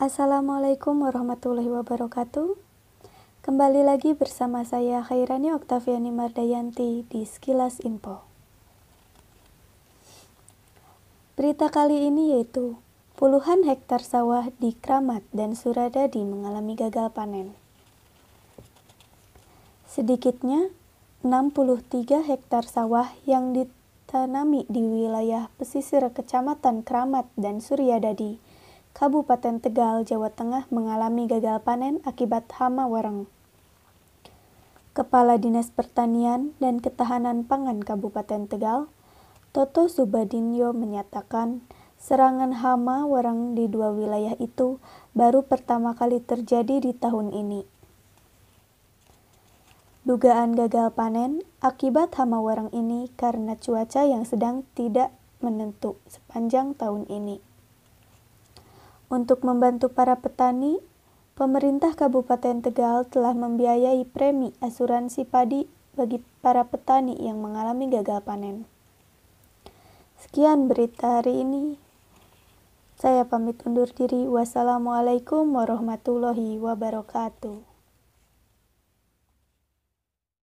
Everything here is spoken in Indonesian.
Assalamualaikum warahmatullahi wabarakatuh. Kembali lagi bersama saya Khairani Oktaviani Mardayanti di Sekilas Info. Berita kali ini yaitu Puluhan hektar sawah di Kramat dan Suradadi mengalami gagal panen. Sedikitnya 63 hektar sawah yang ditanami di wilayah pesisir Kecamatan Kramat dan Suryadadi, Kabupaten Tegal, Jawa Tengah mengalami gagal panen akibat hama wareng. Kepala Dinas Pertanian dan Ketahanan Pangan Kabupaten Tegal, Toto Subadinyo menyatakan Serangan hama warang di dua wilayah itu baru pertama kali terjadi di tahun ini. Dugaan gagal panen akibat hama warang ini karena cuaca yang sedang tidak menentu sepanjang tahun ini. Untuk membantu para petani, pemerintah Kabupaten Tegal telah membiayai premi asuransi padi bagi para petani yang mengalami gagal panen. Sekian berita hari ini. Saya pamit undur diri. Wassalamualaikum warahmatullahi wabarakatuh.